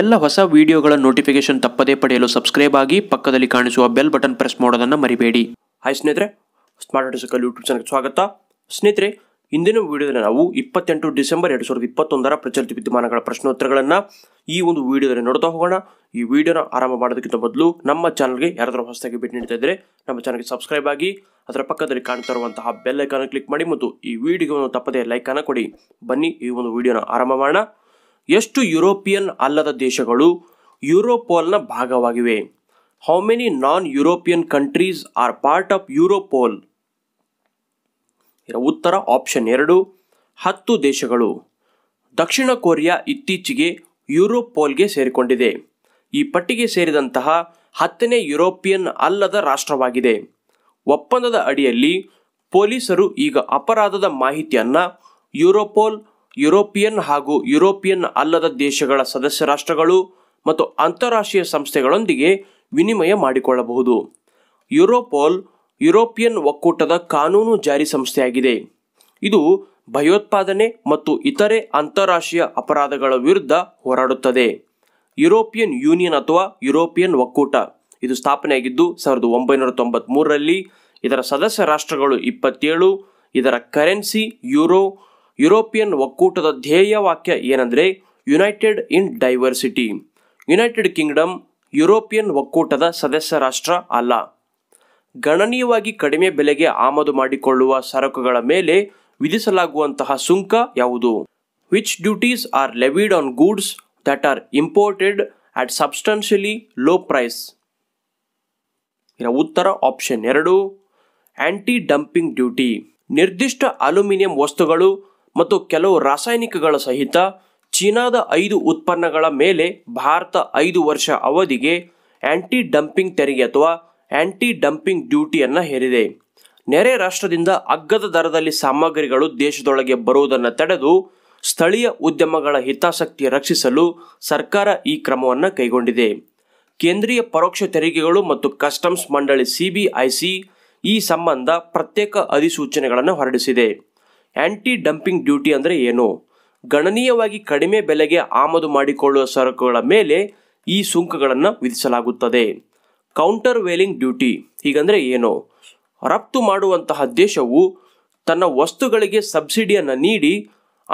ಎಲ್ಲ ಹೊಸ ವಿಡಿಯೋಗಳ ನೋಟಿಫಿಕೇಶನ್ ತಪ್ಪದೇ ಪಡೆಯಲು ಸಬ್ಸ್ಕ್ರೈಬ್ ಆಗಿ ಪಕ್ಕದಲ್ಲಿ ಕಾಣಿಸುವ ಬೆಲ್ ಬಟನ್ ಪ್ರೆಸ್ ಮಾಡೋದನ್ನು ಮರಿಬೇಡಿ ಹಾಯ್ ಸ್ನೇಹಿತರೆ ಸ್ಮಾರ್ಟ್ ಸಕಲ್ ಯೂಟ್ಯೂಬ್ ಚಾನಲ್ಗೆ ಸ್ವಾಗತ ಸ್ನೇಹಿತರೆ ಇಂದಿನ ವಿಡಿಯೋದಲ್ಲಿ ನಾವು ಇಪ್ಪತ್ತೆಂಟು ಡಿಸೆಂಬರ್ ಎರಡು ಸಾವಿರದ ಇಪ್ಪತ್ತೊಂದರ ಪ್ರಚಲಿತ ವಿದ್ಯಮಾನಗಳ ಪ್ರಶ್ನೋತ್ತರಗಳನ್ನು ಈ ಒಂದು ವಿಡಿಯೋದಲ್ಲಿ ನೋಡ್ತಾ ಹೋಗೋಣ ಈ ವಿಡಿಯೋನ ಆರಂಭ ಮಾಡೋದಕ್ಕಿಂತ ಮೊದಲು ನಮ್ಮ ಚಾನಲ್ಗೆ ಯಾರಾದರೂ ಹೊಸದಾಗಿ ಭೇಟಿ ನೀಡ್ತಾ ಇದ್ದರೆ ನಮ್ಮ ಚಾನಲ್ಗೆ ಸಬ್ಸ್ಕ್ರೈಬ್ ಆಗಿ ಅದರ ಪಕ್ಕದಲ್ಲಿ ಕಾಣ್ತಾ ಇರುವಂತಹ ಬೆಲ್ ಐಕಾನ್ ಕ್ಲಿಕ್ ಮಾಡಿ ಮತ್ತು ಈ ಒಂದು ತಪ್ಪದೇ ಲೈಕನ್ನು ಕೊಡಿ ಬನ್ನಿ ಈ ಒಂದು ವಿಡಿಯೋನ ಆರಂಭ ಮಾಡೋಣ ಎಷ್ಟು ಯುರೋಪಿಯನ್ ಅಲ್ಲದ ದೇಶಗಳು ಯುರೋಪೋಲ್ನ ಭಾಗವಾಗಿವೆ how many non European countries are part of Europol ಉತ್ತರ ಆಪ್ಷನ್ ಎರಡು ಹತ್ತು ದೇಶಗಳು ದಕ್ಷಿಣ ಕೊರಿಯಾ ಇತ್ತೀಚೆಗೆ ಯುರೋಪೋಲ್ಗೆ ಸೇರಿಕೊಂಡಿದೆ ಈ ಪಟ್ಟಿಗೆ ಸೇರಿದಂತಹ ಹತ್ತನೇ ಯುರೋಪಿಯನ್ ಅಲ್ಲದ ರಾಷ್ಟ್ರವಾಗಿದೆ ಒಪ್ಪಂದದ ಅಡಿಯಲ್ಲಿ ಪೊಲೀಸರು ಈಗ ಅಪರಾಧದ ಮಾಹಿತಿಯನ್ನು ಯುರೋಪೋಲ್ ಯುರೋಪಿಯನ್ ಹಾಗೂ ಯುರೋಪಿಯನ್ ಅಲ್ಲದ ದೇಶಗಳ ಸದಸ್ಯ ರಾಷ್ಟ್ರಗಳು ಮತ್ತು ಅಂತಾರಾಷ್ಟ್ರೀಯ ಸಂಸ್ಥೆಗಳೊಂದಿಗೆ ವಿನಿಮಯ ಮಾಡಿಕೊಳ್ಳಬಹುದು ಯುರೋಪೋಲ್ ಯುರೋಪಿಯನ್ ಒಕ್ಕೂಟದ ಕಾನೂನು ಜಾರಿ ಸಂಸ್ಥೆಯಾಗಿದೆ ಇದು ಭಯೋತ್ಪಾದನೆ ಮತ್ತು ಇತರೆ ಅಂತಾರಾಷ್ಟ್ರೀಯ ಅಪರಾಧಗಳ ವಿರುದ್ಧ ಹೋರಾಡುತ್ತದೆ ಯುರೋಪಿಯನ್ ಯೂನಿಯನ್ ಅಥವಾ ಯುರೋಪಿಯನ್ ಒಕ್ಕೂಟ ಇದು ಸ್ಥಾಪನೆಯಾಗಿದ್ದು ಸಾವಿರದ ಒಂಬೈನೂರ ತೊಂಬತ್ತ್ ಮೂರರಲ್ಲಿ ಇದರ ಸದಸ್ಯ ರಾಷ್ಟ್ರಗಳು ಇಪ್ಪತ್ತೇಳು ಇದರ ಕರೆನ್ಸಿ ಯುರೋ ಯುರೋಪಿಯನ್ ಒಕ್ಕೂಟದ ಧ್ಯೇಯವಾಕ್ಯ ಏನಂದರೆ united in diversity United Kingdom European ಒಕ್ಕೂಟದ ಸದಸ್ಯ ರಾಷ್ಟ್ರ ಅಲ್ಲ ಗಣನೀಯವಾಗಿ ಕಡಿಮೆ ಬೆಲೆಗೆ ಆಮದು ಮಾಡಿಕೊಳ್ಳುವ ಸರಕುಗಳ ಮೇಲೆ ವಿಧಿಸಲಾಗುವಂತಹ ಸುಂಕ ಯಾವುದು which duties are levied on goods that are imported at substantially low price ಉತ್ತರ ಆಪ್ಷನ್ ಎರಡು ಆಂಟಿ ಡಂಪಿಂಗ್ ಡ್ಯೂಟಿ ನಿರ್ದಿಷ್ಟ ಅಲ್ಯೂಮಿನಿಯಂ ವಸ್ತುಗಳು ಮತ್ತು ಕೆಲವು ರಾಸಾಯನಿಕಗಳ ಸಹಿತ ಚೀನಾದ ಐದು ಉತ್ಪನ್ನಗಳ ಮೇಲೆ ಭಾರತ ಐದು ವರ್ಷ ಅವಧಿಗೆ ಆ್ಯಂಟಿ ಡಂಪಿಂಗ್ ತೆರಿಗೆ ಅಥವಾ ಆ್ಯಂಟಿ ಡಂಪಿಂಗ್ ಡ್ಯೂಟಿಯನ್ನು ಹೇರಿದೆ ನೆರೆ ರಾಷ್ಟ್ರದಿಂದ ಅಗ್ಗದ ದರದಲ್ಲಿ ಸಾಮಗ್ರಿಗಳು ದೇಶದೊಳಗೆ ಬರುವುದನ್ನು ತಡೆದು ಸ್ಥಳೀಯ ಉದ್ಯಮಗಳ ಹಿತಾಸಕ್ತಿ ರಕ್ಷಿಸಲು ಸರ್ಕಾರ ಈ ಕ್ರಮವನ್ನು ಕೈಗೊಂಡಿದೆ ಕೇಂದ್ರೀಯ ಪರೋಕ್ಷ ತೆರಿಗೆಗಳು ಮತ್ತು ಕಸ್ಟಮ್ಸ್ ಮಂಡಳಿ ಸಿಬಿಐಸಿ ಈ ಸಂಬಂಧ ಪ್ರತ್ಯೇಕ ಅಧಿಸೂಚನೆಗಳನ್ನು ಹೊರಡಿಸಿದೆ ಆ್ಯಂಟಿ ಡಂಪಿಂಗ್ ಡ್ಯೂಟಿ ಅಂದರೆ ಏನು ಗಣನೀಯವಾಗಿ ಕಡಿಮೆ ಬೆಲೆಗೆ ಆಮದು ಮಾಡಿಕೊಳ್ಳುವ ಸರಕುಗಳ ಮೇಲೆ ಈ ಸುಂಕಗಳನ್ನು ವಿಧಿಸಲಾಗುತ್ತದೆ ಕೌಂಟರ್ ವೇಲಿಂಗ್ ಡ್ಯೂಟಿ ಹೀಗಂದರೆ ಏನು ರಫ್ತು ಮಾಡುವಂತಹ ದೇಶವು ತನ್ನ ವಸ್ತುಗಳಿಗೆ ಸಬ್ಸಿಡಿಯನ್ನು ನೀಡಿ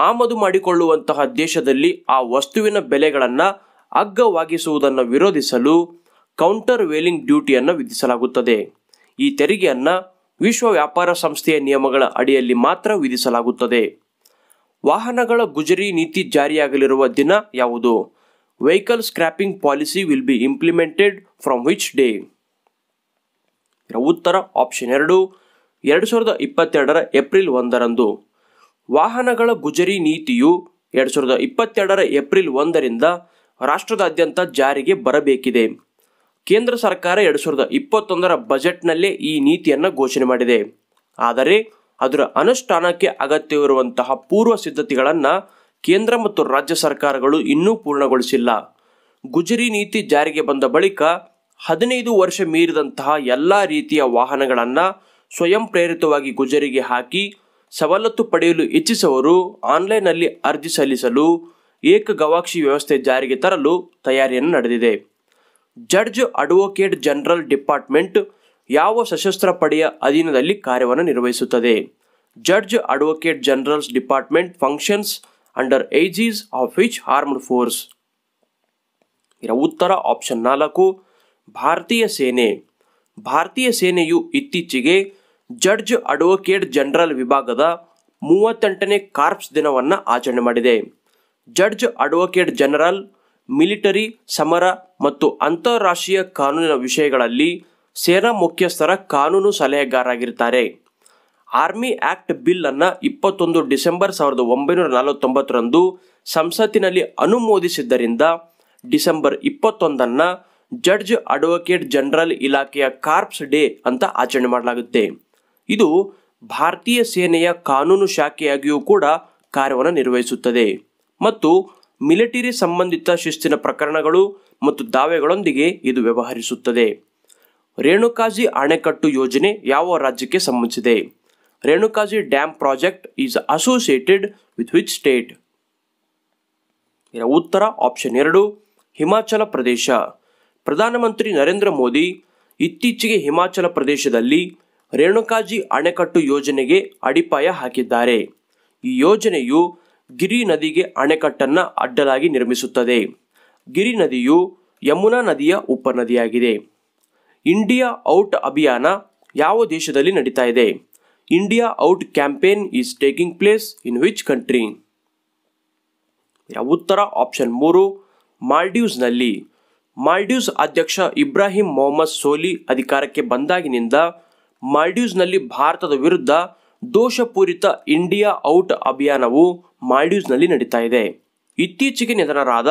ಆಮದು ಮಾಡಿಕೊಳ್ಳುವಂತಹ ದೇಶದಲ್ಲಿ ಆ ವಸ್ತುವಿನ ಬೆಲೆಗಳನ್ನು ಅಗ್ಗವಾಗಿಸುವುದನ್ನು ವಿರೋಧಿಸಲು ಕೌಂಟರ್ ವೇಲಿಂಗ್ ಡ್ಯೂಟಿಯನ್ನು ವಿಧಿಸಲಾಗುತ್ತದೆ ಈ ತೆರಿಗೆಯನ್ನು ವಿಶ್ವ ವ್ಯಾಪಾರ ಸಂಸ್ಥೆಯ ನಿಯಮಗಳ ಅಡಿಯಲ್ಲಿ ಮಾತ್ರ ವಿಧಿಸಲಾಗುತ್ತದೆ ವಾಹನಗಳ ಗುಜರಿ ನೀತಿ ಜಾರಿಯಾಗಲಿರುವ ದಿನ ಯಾವುದು vehicle scrapping policy will be implemented from which day ಉತ್ತರ ಆಪ್ಷನ್ ಎರಡು ಎರಡು ಸಾವಿರದ ಇಪ್ಪತ್ತೆರಡರ ಏಪ್ರಿಲ್ ಒಂದರಂದು ವಾಹನಗಳ ಗುಜರಿ ನೀತಿಯು ಎರಡು ಸಾವಿರದ ಇಪ್ಪತ್ತೆರಡರ ಏಪ್ರಿಲ್ ಒಂದರಿಂದ ರಾಷ್ಟ್ರದಾದ್ಯಂತ ಜಾರಿಗೆ ಬರಬೇಕಿದೆ ಕೇಂದ್ರ ಸರ್ಕಾರ ಎರಡು ಸಾವಿರದ ಇಪ್ಪತ್ತೊಂದರ ಬಜೆಟ್ನಲ್ಲೇ ಈ ನೀತಿಯನ್ನು ಘೋಷಣೆ ಮಾಡಿದೆ ಆದರೆ ಅದರ ಅನುಷ್ಠಾನಕ್ಕೆ ಅಗತ್ಯವಿರುವಂತಹ ಪೂರ್ವ ಸಿದ್ಧತೆಗಳನ್ನು ಕೇಂದ್ರ ಮತ್ತು ರಾಜ್ಯ ಸರ್ಕಾರಗಳು ಇನ್ನೂ ಪೂರ್ಣಗೊಳಿಸಿಲ್ಲ ಗುಜರಿ ನೀತಿ ಜಾರಿಗೆ ಬಂದ ಬಳಿಕ ಹದಿನೈದು ವರ್ಷ ಮೀರಿದಂತಹ ಎಲ್ಲ ರೀತಿಯ ವಾಹನಗಳನ್ನು ಸ್ವಯಂ ಪ್ರೇರಿತವಾಗಿ ಗುಜರಿಗೆ ಹಾಕಿ ಸವಲತ್ತು ಪಡೆಯಲು ಇಚ್ಛಿಸುವವರು ಆನ್ಲೈನ್ನಲ್ಲಿ ಅರ್ಜಿ ಸಲ್ಲಿಸಲು ಏಕ ಗವಾಕ್ಷಿ ವ್ಯವಸ್ಥೆ ಜಾರಿಗೆ ತರಲು ತಯಾರಿಯನ್ನು ನಡೆದಿದೆ ಜಡ್ಜ್ ಅಡ್ವೊಕೇಟ್ ಜನರಲ್ ಡಿಪಾರ್ಟ್ಮೆಂಟ್ ಯಾವ ಸಶಸ್ತ್ರ ಪಡೆಯ ಅಧೀನದಲ್ಲಿ ಕಾರ್ಯವನ್ನು ನಿರ್ವಹಿಸುತ್ತದೆ judge advocate generals department functions under aegis of which armed force ಇದರ ಉತ್ತರ ಆಪ್ಷನ್ ನಾಲ್ಕು ಭಾರತೀಯ ಸೇನೆ ಭಾರತೀಯ ಸೇನೆಯು ಇತ್ತೀಚೆಗೆ ಜಡ್ಜ್ ಅಡ್ವೊಕೇಟ್ ಜನರಲ್ ವಿಭಾಗದ ಮೂವತ್ತೆಂಟನೇ ಕಾರ್ಪ್ಸ್ ದಿನವನ್ನು ಆಚರಣೆ ಮಾಡಿದೆ ಜಡ್ಜ್ ಅಡ್ವೊಕೇಟ್ ಜನರಲ್ ಮಿಲಿಟರಿ ಸಮರ ಮತ್ತು ಅಂತಾರಾಷ್ಟ್ರೀಯ ಕಾನೂನಿನ ವಿಷಯಗಳಲ್ಲಿ ಸೇನಾ ಮುಖ್ಯಸ್ಥರ ಕಾನೂನು ಸಲಹೆಗಾರರಾಗಿರ್ತಾರೆ ಆರ್ಮಿ ಆಕ್ಟ್ ಬಿಲ್ ಅನ್ನು ಇಪ್ಪತ್ತೊಂದು ಡಿಸೆಂಬರ್ ಸಾವಿರದ ಒಂಬೈನೂರ ನಲವತ್ತೊಂಬತ್ತರಂದು ಸಂಸತ್ತಿನಲ್ಲಿ ಅನುಮೋದಿಸಿದ್ದರಿಂದ ಡಿಸೆಂಬರ್ ಇಪ್ಪತ್ತೊಂದನ್ನು ಜಡ್ಜ್ ಅಡ್ವೊಕೇಟ್ ಜನರಲ್ ಇಲಾಖೆಯ ಕಾರ್ಪ್ಸ್ ಡೇ ಅಂತ ಆಚರಣೆ ಮಾಡಲಾಗುತ್ತೆ ಇದು ಭಾರತೀಯ ಸೇನೆಯ ಕಾನೂನು ಶಾಖೆಯಾಗಿಯೂ ಕೂಡ ಕಾರ್ಯವನ್ನು ನಿರ್ವಹಿಸುತ್ತದೆ ಮತ್ತು ಮಿಲಿಟರಿ ಸಂಬಂಧಿತ ಶಿಸ್ತಿನ ಪ್ರಕರಣಗಳು ಮತ್ತು ದಾವೆಗಳೊಂದಿಗೆ ಇದು ವ್ಯವಹರಿಸುತ್ತದೆ ರೇಣುಕಾಜಿ ಅಣೆಕಟ್ಟು ಯೋಜನೆ ಯಾವ ರಾಜ್ಯಕ್ಕೆ ಸಂಬಂಧಿಸಿದೆ Renukaji dam project is associated with which state ಇದರ ಉತ್ತರ ಆಪ್ಷನ್ ಎರಡು ಹಿಮಾಚಲ ಪ್ರದೇಶ ಪ್ರಧಾನಮಂತ್ರಿ ನರೇಂದ್ರ ಮೋದಿ ಇತ್ತೀಚೆಗೆ ಹಿಮಾಚಲ ಪ್ರದೇಶದಲ್ಲಿ ರೇಣುಕಾಜಿ ಅಣೆಕಟ್ಟು ಯೋಜನೆಗೆ ಅಡಿಪಾಯ ಹಾಕಿದ್ದಾರೆ ಈ ಯೋಜನೆಯು ಗಿರಿ ನದಿಗೆ ಅಣೆಕಟ್ಟನ್ನು ಅಡ್ಡಲಾಗಿ ನಿರ್ಮಿಸುತ್ತದೆ ಗಿರಿ ನದಿಯು ಯಮುನಾ ನದಿಯ ಉಪನದಿಯಾಗಿದೆ ಇಂಡಿಯಾ ಔಟ್ ಅಭಿಯಾನ ಯಾವ ದೇಶದಲ್ಲಿ ನಡೀತಾ ಇದೆ India out campaign is taking place in which country ಉತ್ತರ ಆಪ್ಷನ್ ಮೂರು ಮಾಲ್ಡೀವ್ಸ್ನಲ್ಲಿ ಮಾಲ್ಡೀವ್ಸ್ ಅಧ್ಯಕ್ಷ ಇಬ್ರಾಹಿಂ ಮೊಹಮ್ಮದ್ ಸೋಲಿ ಅಧಿಕಾರಕ್ಕೆ ಬಂದಾಗಿನಿಂದ ಮಾಲ್ಡೀವ್ಸ್ನಲ್ಲಿ ಭಾರತದ ವಿರುದ್ಧ ದೋಷಪೂರಿತ ಇಂಡಿಯಾ ಔಟ್ ಅಭಿಯಾನವು ಮಾಲ್ಡೀವ್ಸ್ನಲ್ಲಿ ನಡೀತಾ ಇದೆ ಇತ್ತೀಚೆಗೆ ನಿಧನರಾದ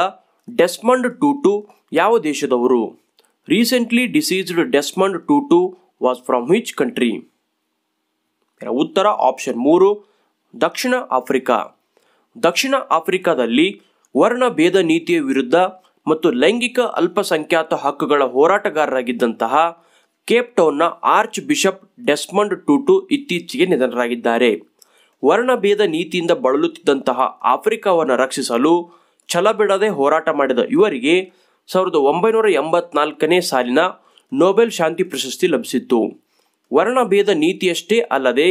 ಡೆಸ್ಮಂಡ್ ಟೂಟು ಯಾವ ದೇಶದವರು recently deceased Desmond Tutu was from which country ಉತ್ತರ ಆಪ್ಷನ್ ಮೂರು ದಕ್ಷಿಣ ಆಫ್ರಿಕಾ ದಕ್ಷಿಣ ಆಫ್ರಿಕಾದಲ್ಲಿ ವರ್ಣಭೇದ ನೀತಿಯ ವಿರುದ್ಧ ಮತ್ತು ಲೈಂಗಿಕ ಅಲ್ಪಸಂಖ್ಯಾತ ಹಕ್ಕುಗಳ ಹೋರಾಟಗಾರರಾಗಿದ್ದಂತಹ ಕೇಪ್ ಟೌನ್ನ ಆರ್ಚ್ ಬಿಷಪ್ ಡೆಸ್ಮಂಡ್ ಟೂಟು ಇತ್ತೀಚೆಗೆ ನಿಧನರಾಗಿದ್ದಾರೆ ವರ್ಣಭೇದ ನೀತಿಯಿಂದ ಬಳಲುತ್ತಿದ್ದಂತಹ ಆಫ್ರಿಕಾವನ್ನು ರಕ್ಷಿಸಲು ಛಲ ಬಿಡದೆ ಹೋರಾಟ ಮಾಡಿದ ಇವರಿಗೆ ಸಾವಿರದ ಒಂಬೈನೂರ ಎಂಬತ್ನಾಲ್ಕನೇ ಸಾಲಿನ ನೊಬೆಲ್ ಶಾಂತಿ ಪ್ರಶಸ್ತಿ ಲಭಿಸಿತ್ತು ವರ್ಣಭೇದ ನೀತಿಯಷ್ಟೇ ಅಲ್ಲದೆ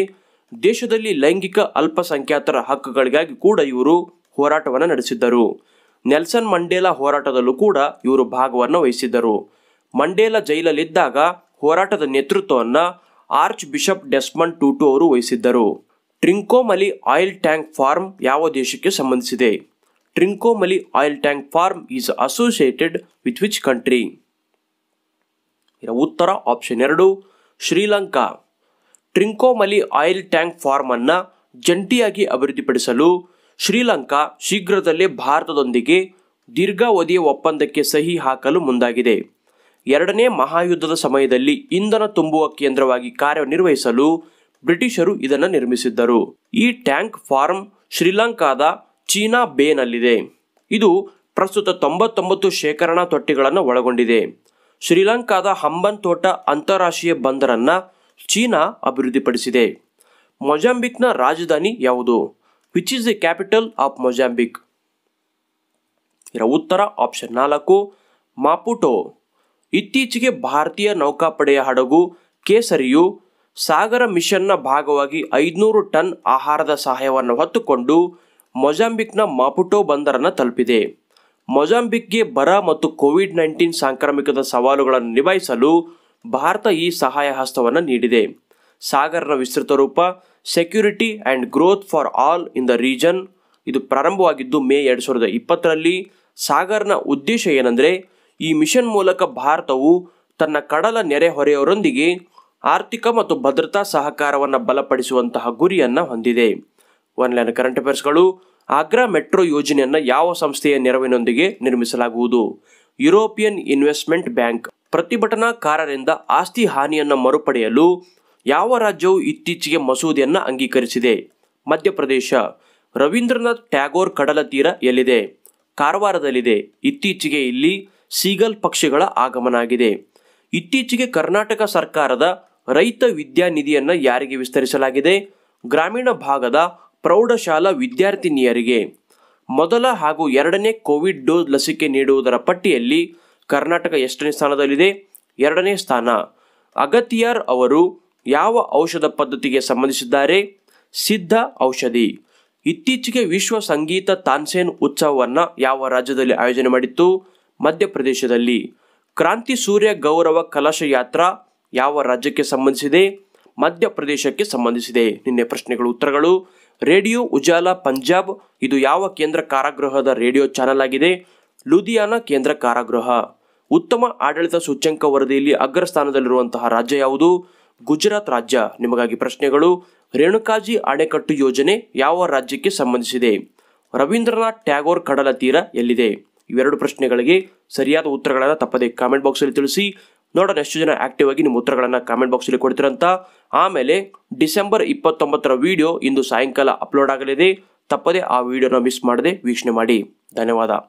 ದೇಶದಲ್ಲಿ ಲೈಂಗಿಕ ಅಲ್ಪಸಂಖ್ಯಾತರ ಹಕ್ಕುಗಳಿಗಾಗಿ ಕೂಡ ಇವರು ಹೋರಾಟವನ್ನು ನಡೆಸಿದ್ದರು ನೆಲ್ಸನ್ ಮಂಡೇಲಾ ಹೋರಾಟದಲ್ಲೂ ಕೂಡ ಇವರು ಭಾಗವನ್ನು ವಹಿಸಿದ್ದರು ಮಂಡೇಲಾ ಜೈಲಲ್ಲಿದ್ದಾಗ ಹೋರಾಟದ ನೇತೃತ್ವವನ್ನು ಆರ್ಚ್ ಬಿಷಪ್ ಡೆಸ್ಮನ್ ಟೂಟು ಅವರು ವಹಿಸಿದ್ದರು ಟ್ರಿಂಕೋಮಲಿ ಆಯಿಲ್ ಟ್ಯಾಂಕ್ ಫಾರ್ಮ್ ಯಾವ ದೇಶಕ್ಕೆ ಸಂಬಂಧಿಸಿದೆ Trincomalee oil tank farm is associated with which country? ಉತ್ತರ ಆಪ್ಷನ್ ಎರಡು Sri Lanka Trincomalee oil tank farm ಅನ್ನು ಜಂಟಿಯಾಗಿ ಅಭಿವೃದ್ಧಿಪಡಿಸಲು ಶ್ರೀಲಂಕಾ ಶೀಘ್ರದಲ್ಲೇ ಭಾರತದೊಂದಿಗೆ ದೀರ್ಘಾವಧಿಯ ಒಪ್ಪಂದಕ್ಕೆ ಸಹಿ ಹಾಕಲು ಮುಂದಾಗಿದೆ ಎರಡನೇ ಮಹಾಯುದ್ಧದ ಸಮಯದಲ್ಲಿ ಇಂಧನ ತುಂಬುವ ಕೇಂದ್ರವಾಗಿ ಕಾರ್ಯನಿರ್ವಹಿಸಲು ಬ್ರಿಟಿಷರು ಇದನ್ನು ನಿರ್ಮಿಸಿದ್ದರು ಈ ಟ್ಯಾಂಕ್ ಫಾರ್ಮ್ ಶ್ರೀಲಂಕಾದ ಚೀನಾ ಬೇನಲ್ಲಿದೆ ಇದು ಪ್ರಸ್ತುತ ತೊಂಬತ್ತೊಂಬತ್ತು ಶೇಖರಣಾ ತೊಟ್ಟಿಗಳನ್ನು ಒಳಗೊಂಡಿದೆ ಶ್ರೀಲಂಕಾದ ಹಂಬನ್ ತೋಟ ಅಂತಾರಾಷ್ಟ್ರೀಯ ಬಂದರನ್ನು ಚೀನಾ ಅಭಿವೃದ್ಧಿಪಡಿಸಿದೆ ಮೊಜಾಂಬಿಕ್ನ ರಾಜಧಾನಿ ಯಾವುದು which is the capital of Mozambique ಇದರ ಉತ್ತರ ಆಪ್ಷನ್ ನಾಲ್ಕು ಮಾಪುಟೋ ಇತ್ತೀಚೆಗೆ ಭಾರತೀಯ ನೌಕಾಪಡೆಯ ಹಡಗು ಕೇಸರಿಯು ಸಾಗರ ಮಿಷನ್ನ ಭಾಗವಾಗಿ ಐದುನೂರು ಟನ್ ಆಹಾರದ ಸಹಾಯವನ್ನು ಹೊತ್ತುಕೊಂಡು ಮೊಜಾಂಬಿಕ್ನ ಮಾಪುಟೋ ಬಂದರನ್ನು ತಲುಪಿದೆ ಮೊಜಾಂಬಿಕ್ಗೆ ಬರ ಮತ್ತು ಕೋವಿಡ್ ನೈನ್ಟೀನ್ ಸಾಂಕ್ರಾಮಿಕದ ಸವಾಲುಗಳನ್ನು ನಿಭಾಯಿಸಲು ಭಾರತ ಈ ಸಹಾಯ ಹಸ್ತವನ್ನು ನೀಡಿದೆ ಸಾಗರನ ವಿಸ್ತೃತ ರೂಪ security and growth for all in the region ಇದು ಪ್ರಾರಂಭವಾಗಿದ್ದು ಮೇ ಎರಡು ಸಾವಿರದ ಇಪ್ಪತ್ತರಲ್ಲಿ ಸಾಗರ್ನ ಉದ್ದೇಶ ಏನೆಂದರೆ ಈ ಮಿಷನ್ ಮೂಲಕ ಭಾರತವು ತನ್ನ ಕಡಲ ನೆರೆಹೊರೆಯವರೊಂದಿಗೆ ಆರ್ಥಿಕ ಮತ್ತು ಭದ್ರತಾ ಸಹಕಾರವನ್ನು ಬಲಪಡಿಸುವಂತಹ ಗುರಿಯನ್ನು ಹೊಂದಿದೆ ಒನ್ ಲೈನ್ ಕರೆಂಟ್ ಅಫೇರ್ಸ್ಗಳು ಆಗ್ರಾ ಮೆಟ್ರೋ ಯೋಜನೆಯನ್ನು ಯಾವ ಸಂಸ್ಥೆಯ ನೆರವಿನೊಂದಿಗೆ ನಿರ್ಮಿಸಲಾಗುವುದು ಯುರೋಪಿಯನ್ ಇನ್ವೆಸ್ಟ್ಮೆಂಟ್ ಬ್ಯಾಂಕ್ ಪ್ರತಿಭಟನಾಕಾರರಿಂದ ಆಸ್ತಿ ಹಾನಿಯನ್ನು ಮರುಪಡೆಯಲು ಯಾವ ರಾಜ್ಯವು ಇತ್ತೀಚೆಗೆ ಮಸೂದೆಯನ್ನು ಅಂಗೀಕರಿಸಿದೆ ಮಧ್ಯಪ್ರದೇಶ ರವೀಂದ್ರನಾಥ್ ಟ್ಯಾಗೋರ್ ಕಡಲ ತೀರ ಎಲ್ಲಿದೆ ಕಾರವಾರದಲ್ಲಿದೆ ಇತ್ತೀಚೆಗೆ ಇಲ್ಲಿ ಸೀಗಲ್ ಪಕ್ಷಿಗಳ ಆಗಮನ ಆಗಿದೆ ಇತ್ತೀಚೆಗೆ ಕರ್ನಾಟಕ ಸರ್ಕಾರದ ರೈತ ವಿದ್ಯಾನಿಧಿಯನ್ನು ಯಾರಿಗೆ ವಿಸ್ತರಿಸಲಾಗಿದೆ ಗ್ರಾಮೀಣ ಭಾಗದ ಪ್ರೌಢಶಾಲಾ ವಿದ್ಯಾರ್ಥಿನಿಯರಿಗೆ ಮೊದಲ ಹಾಗೂ ಎರಡನೇ ಕೋವಿಡ್ ಡೋಸ್ ಲಸಿಕೆ ನೀಡುವುದರ ಪಟ್ಟಿಯಲ್ಲಿ ಕರ್ನಾಟಕ ಎಷ್ಟನೇ ಸ್ಥಾನದಲ್ಲಿದೆ ಎರಡನೇ ಸ್ಥಾನ ಅಗತಿಯಾರ್ ಅವರು ಯಾವ ಔಷಧ ಪದ್ಧತಿಗೆ ಸಂಬಂಧಿಸಿದ್ದಾರೆ ಸಿದ್ಧ ಔಷಧಿ ಇತ್ತೀಚೆಗೆ ವಿಶ್ವ ಸಂಗೀತ ತಾನ್ಸೇನ್ ಉತ್ಸವವನ್ನು ಯಾವ ರಾಜ್ಯದಲ್ಲಿ ಆಯೋಜನೆ ಮಾಡಿತ್ತು ಮಧ್ಯಪ್ರದೇಶದಲ್ಲಿ ಕ್ರಾಂತಿ ಸೂರ್ಯ ಗೌರವ ಕಲಶ ಯಾತ್ರಾ ಯಾವ ರಾಜ್ಯಕ್ಕೆ ಸಂಬಂಧಿಸಿದೆ ಮಧ್ಯಪ್ರದೇಶಕ್ಕೆ ಸಂಬಂಧಿಸಿದೆ ನಿನ್ನೆ ಪ್ರಶ್ನೆಗಳು ಉತ್ತರಗಳು ರೇಡಿಯೋ ಉಜಾಲ ಪಂಜಾಬ್ ಇದು ಯಾವ ಕೇಂದ್ರ ಕಾರಾಗೃಹದ ರೇಡಿಯೋ ಚಾನೆಲ್ ಆಗಿದೆ ಲುಧಿಯಾನ ಕೇಂದ್ರ ಕಾರಾಗೃಹ ಉತ್ತಮ ಆಡಳಿತ ಸೂಚ್ಯಂಕ ವರದಿಯಲ್ಲಿ ಅಗ್ರಸ್ಥಾನದಲ್ಲಿರುವಂತಹ ರಾಜ್ಯ ಯಾವುದು ಗುಜರಾತ್ ರಾಜ್ಯ ನಿಮಗಾಗಿ ಪ್ರಶ್ನೆಗಳು ರೇಣುಕಾಜಿ ಅಣೆಕಟ್ಟು ಯೋಜನೆ ಯಾವ ರಾಜ್ಯಕ್ಕೆ ಸಂಬಂಧಿಸಿದೆ ರವೀಂದ್ರನಾಥ್ ಟ್ಯಾಗೋರ್ ಕಡಲ ತೀರ ಎಲ್ಲಿದೆ ಇವೆರಡು ಪ್ರಶ್ನೆಗಳಿಗೆ ಸರಿಯಾದ ಉತ್ತರಗಳನ್ನು ತಪ್ಪದೆ ಕಾಮೆಂಟ್ ಬಾಕ್ಸಲ್ಲಿ ತಿಳಿಸಿ ನೋಡೋಣ ಎಷ್ಟು ಜನ ಆಕ್ಟಿವ್ ಆಗಿ ನಿಮ್ಮ ಉತ್ತರಗಳನ್ನು ಕಾಮೆಂಟ್ ಬಾಕ್ಸಲ್ಲಿ ಕೊಡ್ತೀರಂತ ಆಮೇಲೆ ಡಿಸೆಂಬರ್ ಇಪ್ಪತ್ತೊಂಬತ್ತರ ವಿಡಿಯೋ ಇಂದು ಸಾಯಂಕಾಲ ಅಪ್ಲೋಡ್ ಆಗಲಿದೆ ತಪ್ಪದೆ ಆ ವಿಡಿಯೋನ ಮಿಸ್ ಮಾಡದೆ ವೀಕ್ಷಣೆ ಮಾಡಿ ಧನ್ಯವಾದ